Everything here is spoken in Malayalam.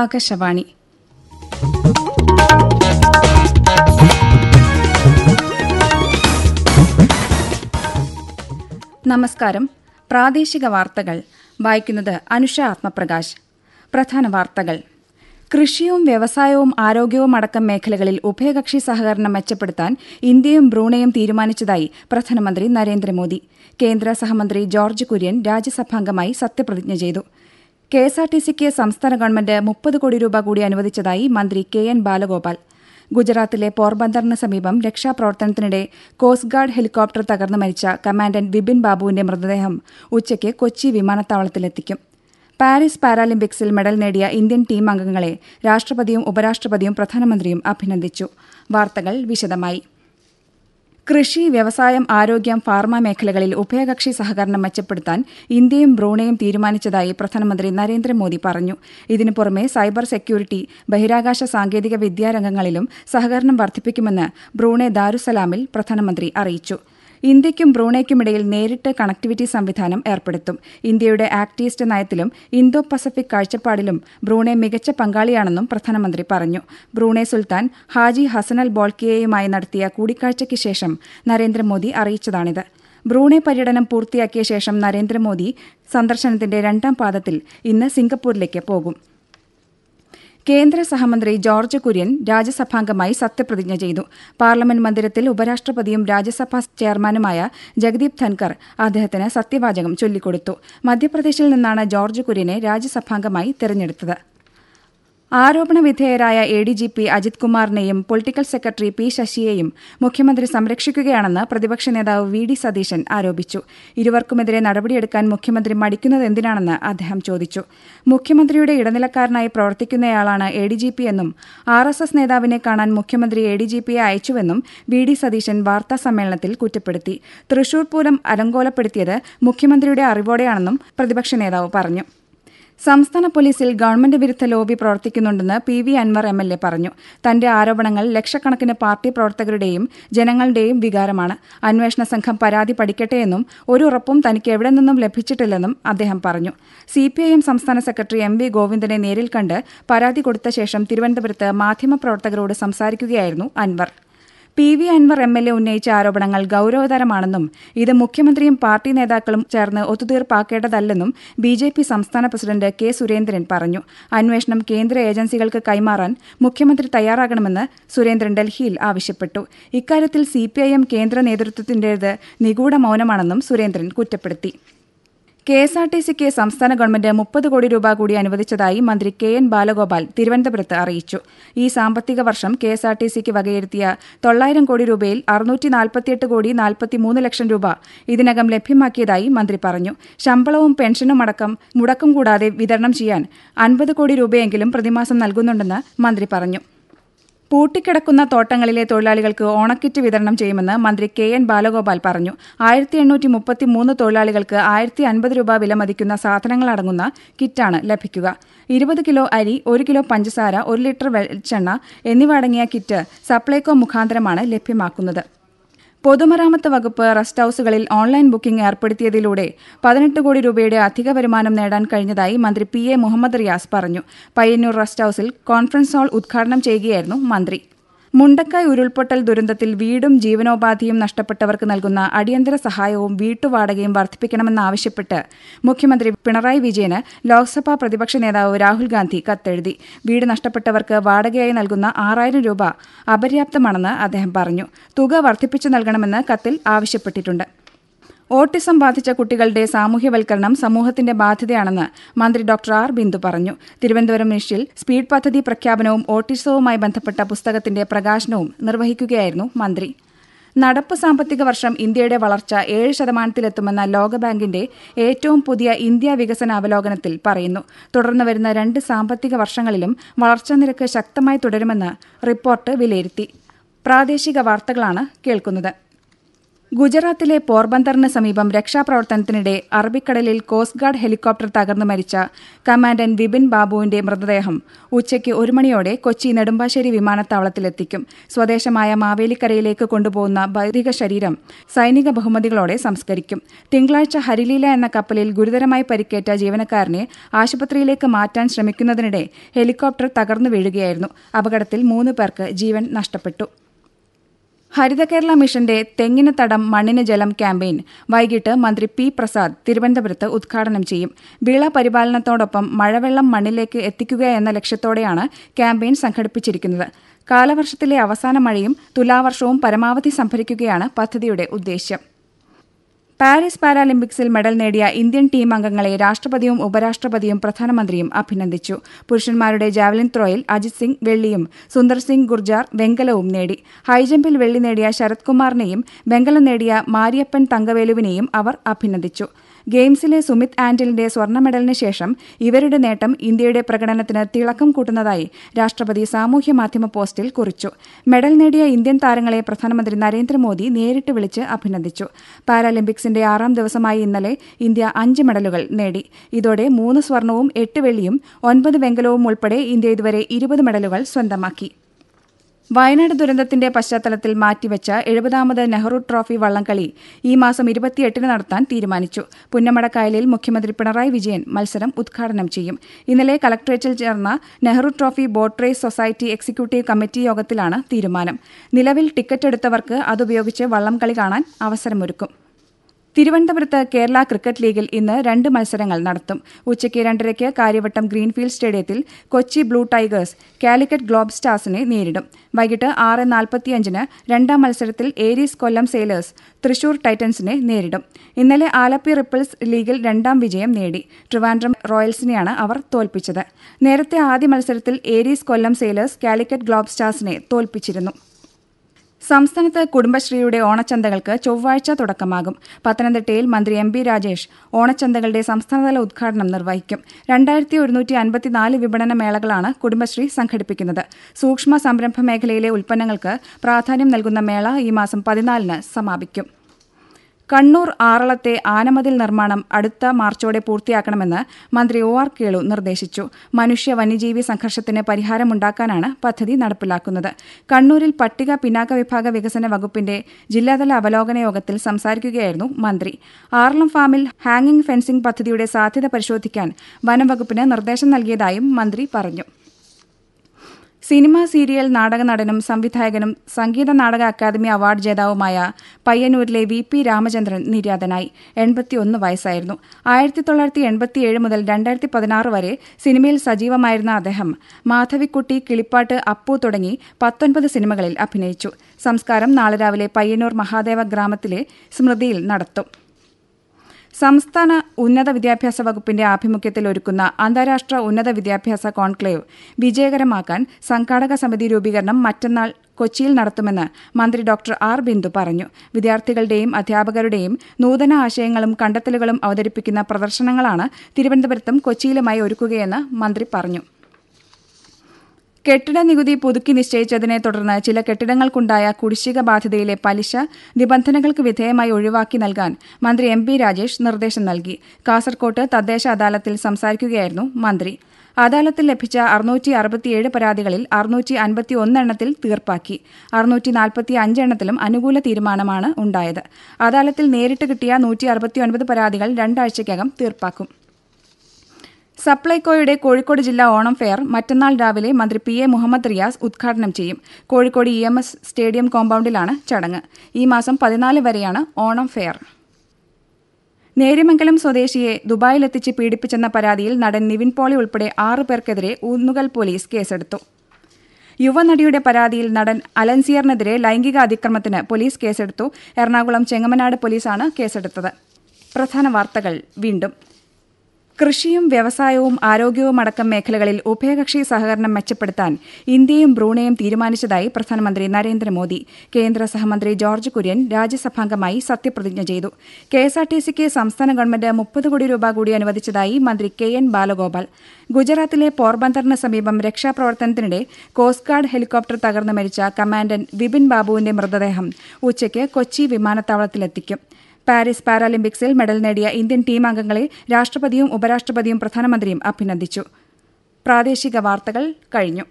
ആകാശവാണി നമസ്കാരം പ്രാദേശിക വാർത്തകൾ വായിക്കുന്നത് അനുഷ ആത്മപ്രകാശ് പ്രധാന വാർത്തകൾ കൃഷിയും വ്യവസായവും ആരോഗ്യവും അടക്കം മേഖലകളിൽ ഉഭയകക്ഷി സഹകരണം മെച്ചപ്പെടുത്താൻ ഇന്ത്യയും ബ്രൂണയും തീരുമാനിച്ചതായി പ്രധാനമന്ത്രി നരേന്ദ്രമോദി കേന്ദ്ര സഹമന്ത്രി ജോർജ് കുര്യൻ രാജ്യസഭാംഗമായി സത്യപ്രതിജ്ഞ ചെയ്തു കെ എസ് ആർ ടി സിക്ക് സംസ്ഥാന ഗവൺമെന്റ് മുപ്പത് കോടി രൂപ കൂടി അനുവദിച്ചതായി മന്ത്രി കെ എൻ ബാലഗോപാൽ ഗുജറാത്തിലെ പോർബന്ദറിന് സമീപം രക്ഷാപ്രവർത്തനത്തിനിടെ കോസ്റ്റ് ഗാർഡ് ഹെലികോപ്റ്റർ തകർന്നു മരിച്ച കമാൻഡന്റ് ബിപിൻ ബാബുവിന്റെ മൃതദേഹം ഉച്ചയ്ക്ക് കൊച്ചി വിമാനത്താവളത്തിലെത്തിക്കും പാരീസ് പാരാലിമ്പിക്സിൽ മെഡൽ നേടിയ ഇന്ത്യൻ ടീം അംഗങ്ങളെ രാഷ്ട്രപതിയും ഉപരാഷ്ട്രപതിയും പ്രധാനമന്ത്രിയും അഭിനന്ദിച്ചു വാർത്തകൾ വിശദമായി കൃഷി വ്യവസായം ആരോഗ്യം ഫാർമ മേഖലകളിൽ ഉഭയകക്ഷി സഹകരണം മെച്ചപ്പെടുത്താൻ ഇന്ത്യയും ബ്രൂണയും തീരുമാനിച്ചതായി പ്രധാനമന്ത്രി നരേന്ദ്രമോദി പറഞ്ഞു ഇതിനു പുറമെ സൈബർ സെക്യൂരിറ്റി ബഹിരാകാശ സാങ്കേതിക വിദ്യാരംഗങ്ങളിലും സഹകരണം വർദ്ധിപ്പിക്കുമെന്ന് ബ്രൂണെ ദാരുസലാമിൽ പ്രധാനമന്ത്രി അറിയിച്ചു ഇന്ത്യയ്ക്കും ബ്രൂണേക്കുമിടയിൽ നേരിട്ട് കണക്ടിവിറ്റി സംവിധാനം ഏർപ്പെടുത്തും ഇന്ത്യയുടെ ആക്ട് ഈസ്റ്റ് നയത്തിലും ഇന്തോ പസഫിക് കാഴ്ചപ്പാടിലും ബ്രൂണെ മികച്ച പങ്കാളിയാണെന്നും പ്രധാനമന്ത്രി പറഞ്ഞു ബ്രൂണെ സുൽത്താൻ ഹാജി ഹസനൽ ബോൾക്കിയയുമായി നടത്തിയ കൂടിക്കാഴ്ചയ്ക്ക് ശേഷം നരേന്ദ്രമോദി അറിയിച്ചതാണിത് ബ്രൂണെ പര്യടനം പൂർത്തിയാക്കിയ ശേഷം നരേന്ദ്രമോദി സന്ദർശനത്തിന്റെ രണ്ടാം പാദത്തിൽ ഇന്ന് സിംഗപ്പൂരിലേക്ക് പോകും കേന്ദ്ര സഹമന്ത്രി ജോർജ് കുര്യൻ രാജ്യസഭാംഗമായി സത്യപ്രതിജ്ഞ ചെയ്തു പാർലമെന്റ് മന്ദിരത്തിൽ ഉപരാഷ്ട്രപതിയും രാജ്യസഭാ ചെയർമാനുമായ ജഗദീപ് ധൻകർ അദ്ദേഹത്തിന് സത്യവാചകം ചൊല്ലിക്കൊടുത്തു മധ്യപ്രദേശിൽ നിന്നാണ് ജോർജ് കുര്യനെ രാജ്യസഭാംഗമായി തെരഞ്ഞെടുത്തത് ആരോപണ വിധേയരായ A D G P Ajith കുമാറിനെയും പൊളിറ്റിക്കൽ സെക്രട്ടറി പി ശശിയെയും മുഖ്യമന്ത്രി സംരക്ഷിക്കുകയാണെന്ന് പ്രതിപക്ഷ നേതാവ് വി ഡി സതീശൻ ആരോപിച്ചു ഇരുവർക്കുമെതിരെ നടപടിയെടുക്കാൻ മുഖ്യമന്ത്രി എന്തിനാണെന്ന് അദ്ദേഹം ചോദിച്ചു മുഖ്യമന്ത്രിയുടെ ഇടനിലക്കാരനായി പ്രവർത്തിക്കുന്നയാളാണ് എ ഡി ജി പി എന്നും ആർ എസ് എസ് നേതാവിനെ കാണാൻ മുഖ്യമന്ത്രി എ ഡി ജി പിയെ അയച്ചുവെന്നും വി ഡി സതീശൻ വാർത്താ സമ്മേളനത്തിൽ കുറ്റപ്പെടുത്തി തൃശൂർ പൂരം അലങ്കോലപ്പെടുത്തിയത് മുഖ്യമന്ത്രിയുടെ അറിവോടെയാണെന്നും പ്രതിപക്ഷ നേതാവ് പറഞ്ഞു സംസ്ഥാന പോലീസിൽ ഗവൺമെന്റ് വിരുദ്ധ ലോബി പ്രവർത്തിക്കുന്നുണ്ടെന്ന് P V Anvar M L A പറഞ്ഞു തന്റെ ആരോപണങ്ങൾ ലക്ഷക്കണക്കിന് പാർട്ടി പ്രവർത്തകരുടെയും ജനങ്ങളുടെയും വികാരമാണ് അന്വേഷണ സംഘം പരാതി പഠിക്കട്ടെയെന്നും ഒരു ഉറപ്പും തനിക്ക് എവിടെ നിന്നും ലഭിച്ചിട്ടില്ലെന്നും അദ്ദേഹം പറഞ്ഞു സിപിഐഎം സംസ്ഥാന സെക്രട്ടറി എം വി ഗോവിന്ദനെ നേരിൽ കണ്ട് പരാതി കൊടുത്ത ശേഷം തിരുവനന്തപുരത്ത് മാധ്യമപ്രവർത്തകരോട് സംസാരിക്കുകയായിരുന്നു Anvar P V Anvar M L A ഉന്നയിച്ച ആരോപണങ്ങൾ ഗൌരവതരമാണെന്നും ഇത് മുഖ്യമന്ത്രിയും പാർട്ടി നേതാക്കളും ചേർന്ന് ഒത്തുതീർപ്പാക്കേണ്ടതല്ലെന്നും ബി ജെ പി സംസ്ഥാന പ്രസിഡന്റ് കെ സുരേന്ദ്രൻ പറഞ്ഞു അന്വേഷണം കേന്ദ്ര ഏജൻസികൾക്ക് കൈമാറാൻ മുഖ്യമന്ത്രി തയ്യാറാകണമെന്ന് സുരേന്ദ്രൻ ഡൽഹിയിൽ ആവശ്യപ്പെട്ടു ഇക്കാര്യത്തിൽ സിപിഐഎം കേന്ദ്ര നേതൃത്വത്തിന്റേത് നിഗൂഢ മൌനമാണെന്നും സുരേന്ദ്രൻ കുറ്റപ്പെടുത്തി കെ എസ് ആർ ടി സിക്ക് സംസ്ഥാന ഗവൺമെന്റ് മുപ്പത് കോടി രൂപ കൂടി അനുവദിച്ചതായി മന്ത്രി കെ എൻ ബാലഗോപാൽ തിരുവനന്തപുരത്ത് അറിയിച്ചു ഈ സാമ്പത്തിക വർഷം കെ എസ് ആർ ടി സിക്ക് വകയിരുത്തിയ തൊള്ളായിരം കോടി രൂപയിൽ അറുന്നൂറ്റി നാൽപ്പത്തിയെട്ട് കോടി നാൽപ്പത്തിമൂന്ന് ലക്ഷം രൂപ ഇതിനകം ലഭ്യമാക്കിയതായി മന്ത്രി പറഞ്ഞു ശമ്പളവും പെൻഷനും അടക്കം മുടക്കം കൂടാതെ വിതരണം ചെയ്യാൻ അൻപത് കോടി രൂപയെങ്കിലും പ്രതിമാസം നൽകുന്നുണ്ടെന്ന് മന്ത്രി പറഞ്ഞു പൂട്ടിക്കിടക്കുന്ന തോട്ടങ്ങളിലെ തൊഴിലാളികൾക്ക് ഓണക്കിറ്റ് വിതരണം ചെയ്യുമെന്ന് മന്ത്രി കെ എൻ ബാലഗോപാൽ പറഞ്ഞു ആയിരത്തി എണ്ണൂറ്റി മുപ്പത്തി മൂന്ന് തൊഴിലാളികൾക്ക് ആയിരത്തി അൻപത് രൂപ വില മതിക്കുന്ന സാധനങ്ങളടങ്ങുന്ന കിറ്റാണ് ലഭിക്കുക ഇരുപത് കിലോ അരി ഒരു കിലോ പഞ്ചസാര ഒരു ലിറ്റർ വെളിച്ചെണ്ണ എന്നിവ അടങ്ങിയ കിറ്റ് സപ്ലൈകോ മുഖാന്തരമാണ് ലഭ്യമാക്കുന്നത് പൊതുമരാമത്ത് വകുപ്പ് റെസ്റ്റ് ഹൌസുകളിൽ ഓൺലൈൻ ബുക്കിംഗ് ഏർപ്പെടുത്തിയതിലൂടെ പതിനെട്ട് കോടി രൂപയുടെ അധിക വരുമാനം നേടാൻ കഴിഞ്ഞതായി മന്ത്രി പി എ മുഹമ്മദ് റിയാസ് പറഞ്ഞു പയ്യന്നൂർ റെസ്റ്റ് ഹൌസിൽ കോൺഫറൻസ് ഹാൾ ഉദ്ഘാടനം ചെയ്യുകയായിരുന്നു മന്ത്രി മുണ്ടക്കായ് ഉരുൾപൊട്ടൽ ദുരന്തത്തിൽ വീടും ജീവനോപാധിയും നഷ്ടപ്പെട്ടവർക്ക് നൽകുന്ന അടിയന്തര സഹായവും വീട്ടുവാടകയും വർദ്ധിപ്പിക്കണമെന്നാവശ്യപ്പെട്ട് മുഖ്യമന്ത്രി പിണറായി വിജയന് ലോക്സഭാ പ്രതിപക്ഷ നേതാവ് രാഹുൽ ഗാന്ധി കത്തെഴുതി വീട് നഷ്ടപ്പെട്ടവർക്ക് വാടകയായി നൽകുന്ന ആറായിരം രൂപ അപര്യാപ്തമാണെന്ന് അദ്ദേഹം പറഞ്ഞു തുക വർദ്ധിപ്പിച്ചു നൽകണമെന്ന് കത്തിൽ ആവശ്യപ്പെട്ടിട്ടുണ്ട് ഓട്ടിസം ബാധിച്ച കുട്ടികളുടെ സാമൂഹ്യവൽക്കരണം സമൂഹത്തിന്റെ ബാധ്യതയാണെന്ന് മന്ത്രി ഡോക്ടർ ആർ ബിന്ദു പറഞ്ഞു തിരുവനന്തപുരം മിഷിൽ സ്പീഡ് പദ്ധതി പ്രഖ്യാപനവും ഓട്ടിസവുമായി ബന്ധപ്പെട്ട പുസ്തകത്തിന്റെ പ്രകാശനവും നിർവഹിക്കുകയായിരുന്നു മന്ത്രി നടപ്പ് സാമ്പത്തിക വർഷം ഇന്ത്യയുടെ വളർച്ച ഏഴ് ശതമാനത്തിലെത്തുമെന്ന ലോകബാങ്കിന്റെ ഏറ്റവും പുതിയ ഇന്ത്യ വികസന അവലോകനത്തിൽ പറയുന്നു തുടർന്ന് വരുന്ന രണ്ട് സാമ്പത്തിക വർഷങ്ങളിലും വളർച്ചാ നിരക്ക് ശക്തമായി തുടരുമെന്ന് റിപ്പോർട്ട് വിലയിരുത്തി പ്രാദേശിക വാർത്തകളാണ് കേൾക്കുന്നത് ഗുജറാത്തിലെ പോർബന്തറിന് സമീപം രക്ഷാപ്രവർത്തനത്തിനിടെ അറബിക്കടലിൽ കോസ്റ്റ് ഗാർഡ് ഹെലികോപ്റ്റർ തകർന്നു മരിച്ച കമാൻഡന്റ് വിപിൻ ബാബുവിന്റെ മൃതദേഹം ഉച്ചയ്ക്ക് ഒരു മണിയോടെ കൊച്ചി നെടുമ്പാശ്ശേരി വിമാനത്താവളത്തിലെത്തിക്കും സ്വദേശമായ മാവേലിക്കരയിലേക്ക് കൊണ്ടുപോകുന്ന ഭൗതിക ശരീരം സൈനിക ബഹുമതികളോടെ സംസ്കരിക്കും തിങ്കളാഴ്ച ഹരിലീല എന്ന കപ്പലിൽ ഗുരുതരമായി പരിക്കേറ്റ ജീവനക്കാരനെ ആശുപത്രിയിലേക്ക് മാറ്റാൻ ശ്രമിക്കുന്നതിനിടെ ഹെലികോപ്റ്റർ തകർന്നു വീഴുകയായിരുന്നു അപകടത്തിൽ മൂന്ന് പേർക്ക് ജീവൻ നഷ്ടപ്പെട്ടു ഹരിത കേരള മിഷന്റെ തെങ്ങിന് തടം മണ്ണിന് ജലം ക്യാമ്പയിൻ വൈകിട്ട് മന്ത്രി പി പ്രസാദ് തിരുവനന്തപുരത്ത് ഉദ്ഘാടനം ചെയ്യും വിള പരിപാലനത്തോടൊപ്പം മഴവെള്ളം മണ്ണിലേക്ക് എത്തിക്കുക എന്ന ലക്ഷ്യത്തോടെയാണ് ക്യാമ്പയിൻ സംഘടിപ്പിച്ചിരിക്കുന്നത് കാലവർഷത്തിലെ അവസാന മഴയും തുലാവർഷവും പരമാവധി സംഭരിക്കുകയാണ് പദ്ധതിയുടെ ഉദ്ദേശ്യം പാരീസ് പാരാലിമ്പിക്സിൽ മെഡൽ നേടിയ ഇന്ത്യൻ ടീം അംഗങ്ങളെ രാഷ്ട്രപതിയും ഉപരാഷ്ട്രപതിയും പ്രധാനമന്ത്രിയും അഭിനന്ദിച്ചു പുരുഷന്മാരുടെ ജാവലിൻ ത്രോയിൽ അജിത് സിംഗ് വെള്ളിയും സുന്ദർ സിംഗ് ഗുർജാർ വെങ്കലവും നേടി ഹൈജമ്പിൽ വെള്ളി നേടിയ ശരത്കുമാറിനെയും വെങ്കലം നേടിയ മാരിയപ്പൻ തങ്കവേലുവിനെയും അവർ അഭിനന്ദിച്ചു ഗെയിംസിലെ സുമിത് ആന്റലിന്റെ സ്വർണ്ണ മെഡലിന് ശേഷം ഇവരുടെ നേട്ടം ഇന്ത്യയുടെ പ്രകടനത്തിന് തിളക്കം കൂട്ടുന്നതായി രാഷ്ട്രപതി സാമൂഹ്യ മാധ്യമ പോസ്റ്റിൽ കുറിച്ചു മെഡൽ നേടിയ ഇന്ത്യൻ താരങ്ങളെ പ്രധാനമന്ത്രി നരേന്ദ്രമോദി നേരിട്ട് വിളിച്ച് അഭിനന്ദിച്ചു പാരാലിമ്പിക്സിന്റെ ആറാം ദിവസമായി ഇന്നലെ ഇന്ത്യ അഞ്ച് മെഡലുകൾ നേടി ഇതോടെ മൂന്ന് സ്വർണവും എട്ട് വെള്ളിയും ഒൻപത് വെങ്കലവും ഉൾപ്പെടെ ഇന്ത്യ ഇതുവരെ ഇരുപത് മെഡലുകൾ സ്വന്തമാക്കി വയനാട് ദുരന്തത്തിന്റെ പശ്ചാത്തലത്തിൽ മാറ്റിവെച്ച എഴുപതാമത് നെഹ്റു ട്രോഫി വള്ളംകളി ഈ മാസം ഇരുപത്തിയെട്ടിന് നടത്താൻ തീരുമാനിച്ചു പുന്നമടക്കായലിൽ മുഖ്യമന്ത്രി പിണറായി വിജയൻ മത്സരം ഉദ്ഘാടനം ചെയ്യും ഇന്നലെ കളക്ടറേറ്റിൽ ചേർന്ന Nehru trophy boat race society executive committee യോഗത്തിലാണ് തീരുമാനം നിലവിൽ ടിക്കറ്റ് എടുത്തവർക്ക് അതുപയോഗിച്ച് വള്ളംകളി കാണാൻ അവസരമൊരുക്കും തിരുവനന്തപുരത്ത് കേരള ക്രിക്കറ്റ് ലീഗിൽ ഇന്ന് രണ്ട് മത്സരങ്ങൾ നടത്തും ഉച്ചയ്ക്ക് രണ്ടരയ്ക്ക് കാര്യവട്ടം ഗ്രീൻഫീൽഡ് സ്റ്റേഡിയത്തിൽ Kochi Blue Tigers Calicut Globe സ്റ്റാർസിനെ നേരിടും വൈകിട്ട് ആറ് നാൽപ്പത്തിയഞ്ചിന് രണ്ടാം മത്സരത്തിൽ ഏരീസ് കൊല്ലം സെയിലേഴ്സ് തൃശൂർ ടൈറ്റൻസിനെ നേരിടും ഇന്നലെ ആലപ്പി റിപ്പിൾസ് ലീഗിൽ രണ്ടാം വിജയം നേടി ട്രിവാൻഡ്രം റോയൽസിനെയാണ് അവർ തോൽപ്പിച്ചത് നേരത്തെ ആദ്യ മത്സരത്തിൽ Aries Kollam Sailors Calicut Globe സ്റ്റാർസിനെ തോൽപ്പിച്ചിരുന്നു സംസ്ഥാനത്ത് കുടുംബശ്രീയുടെ ഓണച്ചന്തകൾക്ക് ചൊവ്വാഴ്ച തുടക്കമാകും പത്തനംതിട്ടയിൽ മന്ത്രി എം ബി രാജേഷ് ഓണച്ചന്തകളുടെ സംസ്ഥാനതല ഉദ്ഘാടനം നിർവഹിക്കും രണ്ടായിരത്തി ഒരുന്നൂറ്റി അൻപത്തിനാല് വിപണന മേളകളാണ് കുടുംബശ്രീ സംഘടിപ്പിക്കുന്നത് സൂക്ഷ്മ സംരംഭ മേഖലയിലെ ഉൽപ്പന്നങ്ങൾക്ക് പ്രാധാന്യം നൽകുന്ന മേള ഈ മാസം പതിനാലിന് സമാപിക്കും കണ്ണൂർ ആറളത്തെ ആനമതിൽ നിർമ്മാണം അടുത്ത മാർച്ചോടെ പൂർത്തിയാക്കണമെന്ന് മന്ത്രി ഒ ആർ കേളു നിർദ്ദേശിച്ചു മനുഷ്യ വന്യജീവി സംഘർഷത്തിന് പരിഹാരമുണ്ടാക്കാനാണ് പദ്ധതി നടപ്പിലാക്കുന്നത് കണ്ണൂരിൽ പട്ടിക പിന്നാക്ക വിഭാഗ വികസന വകുപ്പിന്റെ ജില്ലാതല അവലോകന യോഗത്തിൽ സംസാരിക്കുകയായിരുന്നു മന്ത്രി ആറളം ഫാമിൽ ഹാങ്ങിംഗ് ഫെൻസിംഗ് പദ്ധതിയുടെ സാധ്യത പരിശോധിക്കാൻ വനംവകുപ്പിന് നിർദ്ദേശം നൽകിയതായും മന്ത്രി പറഞ്ഞു സിനിമ സീരിയൽ നാടക നടനും സംവിധായകനും സംഗീത നാടക അക്കാദമി അവാർഡ് ജേതാവുമായ പയ്യന്നൂരിലെ വി പി രാമചന്ദ്രൻ നിര്യാതനായി എൺപത്തിയൊന്ന് വയസ്സായിരുന്നു ആയിരത്തി തൊള്ളായിരത്തി എൺപത്തിയേഴ് മുതൽ രണ്ടായിരത്തി പതിനാറ് വരെ സിനിമയിൽ സജീവമായിരുന്ന അദ്ദേഹം മാധവിക്കുട്ടി കിളിപ്പാട്ട് അപ്പു തുടങ്ങി പത്തൊൻപത് സിനിമകളിൽ അഭിനയിച്ചു സംസ്കാരം നാളെ രാവിലെ പയ്യന്നൂർ മഹാദേവ ഗ്രാമത്തിലെ സ്മൃതിയിൽ നടത്തും സംസ്ഥാന ഉന്നത വിദ്യാഭ്യാസ വകുപ്പിന്റെ ആഭിമുഖ്യത്തിൽ ഒരുക്കുന്ന അന്താരാഷ്ട്ര ഉന്നത വിദ്യാഭ്യാസ കോൺക്ലേവ് വിജയകരമാക്കാൻ സംഘാടക സമിതി രൂപീകരണം മറ്റന്നാൾ കൊച്ചിയിൽ നടത്തുമെന്ന് മന്ത്രി ഡോക്ടർ ആർ ബിന്ദു പറഞ്ഞു വിദ്യാർത്ഥികളുടെയും അധ്യാപകരുടെയും നൂതന ആശയങ്ങളും കണ്ടെത്തലുകളും അവതരിപ്പിക്കുന്ന പ്രദർശനങ്ങളാണ് തിരുവനന്തപുരത്തും കൊച്ചിയിലുമായി ഒരുക്കുകയെന്ന് മന്ത്രി പറഞ്ഞു കെട്ടിട നികുതി പുതുക്കി നിശ്ചയിച്ചതിനെ തുടർന്ന് ചില കെട്ടിടങ്ങൾക്കുണ്ടായ കുടിശ്ശിക ബാധ്യതയിലെ പലിശ നിബന്ധനകൾക്ക് വിധേയമായി ഒഴിവാക്കി നൽകാൻ മന്ത്രി എം പി രാജേഷ് നിർദ്ദേശം നൽകി കാസർകോട്ട് തദ്ദേശ അദാലത്തിൽ സംസാരിക്കുകയായിരുന്നു മന്ത്രി അദാലത്തിൽ ലഭിച്ച അറുന്നൂറ്റി അറുപത്തിയേഴ് പരാതികളിൽ അറുന്നൂറ്റി അൻപത്തി ഒന്നെണ്ണത്തിൽ തീർപ്പാക്കി അറുന്നൂറ്റി നാൽപ്പത്തി അഞ്ചെണ്ണത്തിലും അനുകൂല തീരുമാനമാണ് ഉണ്ടായത് അദാലത്തിൽ നേരിട്ട് കിട്ടിയ നൂറ്റി അറുപത്തിയൊൻപത് പരാതികൾ രണ്ടാഴ്ചയ്ക്കകം തീർപ്പാക്കും സപ്ലൈകോയുടെ കോഴിക്കോട് ജില്ലാ ഓണം ഫെയർ മറ്റന്നാൾ രാവിലെ മന്ത്രി പി എ മുഹമ്മദ് റിയാസ് ഉദ്ഘാടനം ചെയ്യും Kozhikode E M S stadium കോമ്പൌണ്ടിലാണ് ചടങ്ങ് ഈ മാസം പതിനാല് വരെയാണ് ഓണം ഫെയർ നേര്യമംഗലം സ്വദേശിയെ ദുബായിലെത്തിച്ച് പീഡിപ്പിച്ചെന്ന പരാതിയിൽ നടൻ നിവിൻ പോളി ഉൾപ്പെടെ ആറു പേർക്കെതിരെ ഊന്നുകൽ പോലീസ് കേസെടുത്തു യുവനടിയുടെ പരാതിയിൽ നടൻ അലൻസിയറിനെതിരെ ലൈംഗിക അതിക്രമത്തിന് പോലീസ് കേസെടുത്തു എറണാകുളം ചെങ്ങമനാട് പോലീസാണ് കേസെടുത്തത് പ്രധാന വാർത്തകൾ വീണ്ടും കൃഷിയും വ്യവസായവും ആരോഗ്യവും അടക്കം മേഖലകളിൽ ഉഭയകക്ഷി സഹകരണം മെച്ചപ്പെടുത്താൻ ഇന്ത്യയും ബ്രൂണയും തീരുമാനിച്ചതായി പ്രധാനമന്ത്രി നരേന്ദ്രമോദി കേന്ദ്ര സഹമന്ത്രി ജോർജ് കുര്യൻ രാജ്യസഭാംഗമായി സത്യപ്രതിജ്ഞ ചെയ്തു കെഎസ്ആർടിസിക്ക് സംസ്ഥാന ഗവൺമെന്റ് മുപ്പത് കോടി രൂപ കൂടി അനുവദിച്ചതായി മന്ത്രി കെ എൻ ബാലഗോപാൽ ഗുജറാത്തിലെ പോർബന്തറിന് സമീപം രക്ഷാപ്രവർത്തനത്തിനിടെ കോസ്റ്റ് ഗാർഡ് ഹെലികോപ്റ്റർ തകർന്നു മരിച്ച കമാൻഡന്റ് വിപിൻ ബാബുവിന്റെ മൃതദേഹം ഉച്ചയ്ക്ക് കൊച്ചി വിമാനത്താവളത്തിലെത്തിക്കും പാരീസ് പാരാലിമ്പിക്സിൽ മെഡൽ നേടിയ ഇന്ത്യൻ ടീം അംഗങ്ങളെ രാഷ്ട്രപതിയും ഉപരാഷ്ട്രപതിയും പ്രധാനമന്ത്രിയും അഭിനന്ദിച്ചു പ്രാദേശിക വാർത്തകൾ കഴിഞ്ഞു